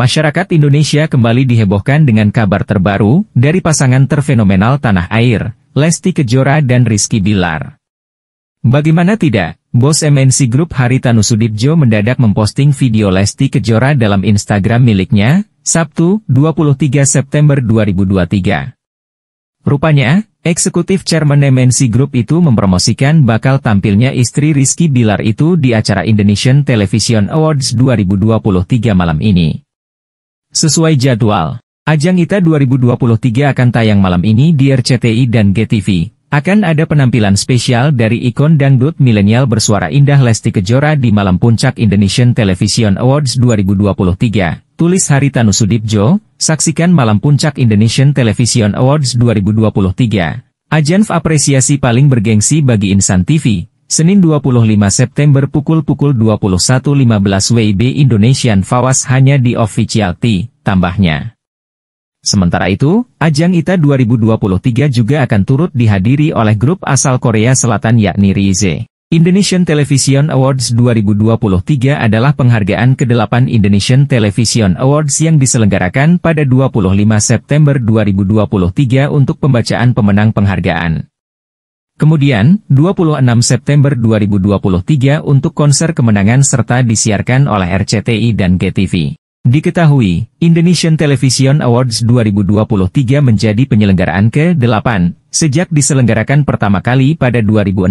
Masyarakat Indonesia kembali dihebohkan dengan kabar terbaru dari pasangan terfenomenal tanah air, Lesti Kejora dan Rizky Bilar. Bagaimana tidak, bos MNC Group Haritanu Sudibjo mendadak memposting video Lesti Kejora dalam Instagram miliknya, Sabtu, 23 September 2023. Rupanya, eksekutif chairman MNC Group itu mempromosikan bakal tampilnya istri Rizky Bilar itu di acara Indonesian Television Awards 2023 malam ini. Sesuai jadwal, ajang ITA 2023 akan tayang malam ini di RCTI dan GTV. Akan ada penampilan spesial dari ikon dangdut milenial bersuara indah Lesti Kejora di malam puncak Indonesian Television Awards 2023. Tulis Haritanu Sudipjo, saksikan malam puncak Indonesian Television Awards 2023. Ajang apresiasi paling bergengsi bagi Insan TV. Senin 25 September pukul pukul 21.15 WIB Indonesian Fawas hanya di Official T, tambahnya. Sementara itu, ajang ITA 2023 juga akan turut dihadiri oleh grup asal Korea Selatan yakni Rize. Indonesian Television Awards 2023 adalah penghargaan ke-8 Indonesian Television Awards yang diselenggarakan pada 25 September 2023 untuk pembacaan pemenang penghargaan. Kemudian, 26 September 2023 untuk konser kemenangan serta disiarkan oleh RCTI dan GTV. Diketahui, Indonesian Television Awards 2023 menjadi penyelenggaraan ke-8, sejak diselenggarakan pertama kali pada 2016.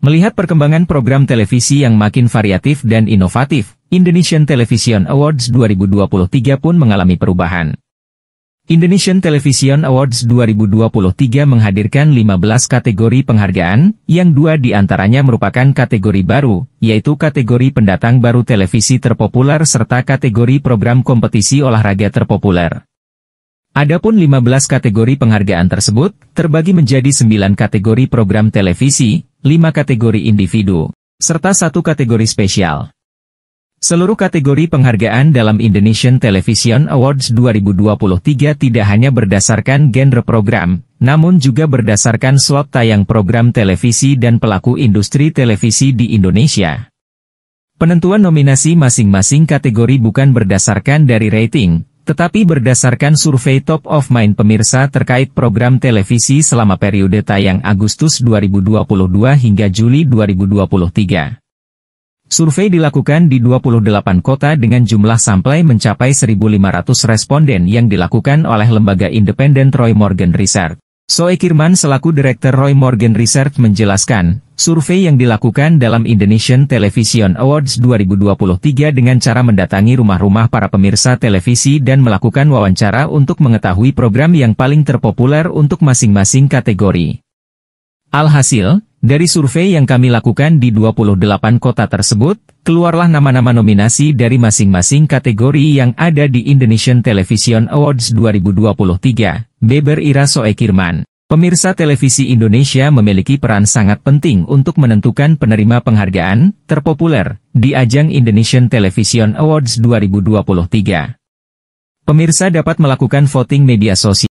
Melihat perkembangan program televisi yang makin variatif dan inovatif, Indonesian Television Awards 2023 pun mengalami perubahan. Indonesian Television Awards 2023 menghadirkan 15 kategori penghargaan, yang dua di antaranya merupakan kategori baru, yaitu kategori pendatang baru televisi terpopuler serta kategori program kompetisi olahraga terpopuler. Adapun 15 kategori penghargaan tersebut, terbagi menjadi 9 kategori program televisi, 5 kategori individu, serta satu kategori spesial. Seluruh kategori penghargaan dalam Indonesian Television Awards 2023 tidak hanya berdasarkan genre program, namun juga berdasarkan slot tayang program televisi dan pelaku industri televisi di Indonesia. Penentuan nominasi masing-masing kategori bukan berdasarkan dari rating, tetapi berdasarkan survei top of mind pemirsa terkait program televisi selama periode tayang Agustus 2022 hingga Juli 2023. Survei dilakukan di 28 kota dengan jumlah sampel mencapai 1.500 responden yang dilakukan oleh lembaga independen Roy Morgan Research. Soe Kirman selaku Direktur Roy Morgan Research menjelaskan, survei yang dilakukan dalam Indonesian Television Awards 2023 dengan cara mendatangi rumah-rumah para pemirsa televisi dan melakukan wawancara untuk mengetahui program yang paling terpopuler untuk masing-masing kategori. Alhasil, dari survei yang kami lakukan di 28 kota tersebut, keluarlah nama-nama nominasi dari masing-masing kategori yang ada di Indonesian Television Awards 2023. Beber Ira Soekirman Pemirsa televisi Indonesia memiliki peran sangat penting untuk menentukan penerima penghargaan terpopuler di ajang Indonesian Television Awards 2023. Pemirsa dapat melakukan voting media sosial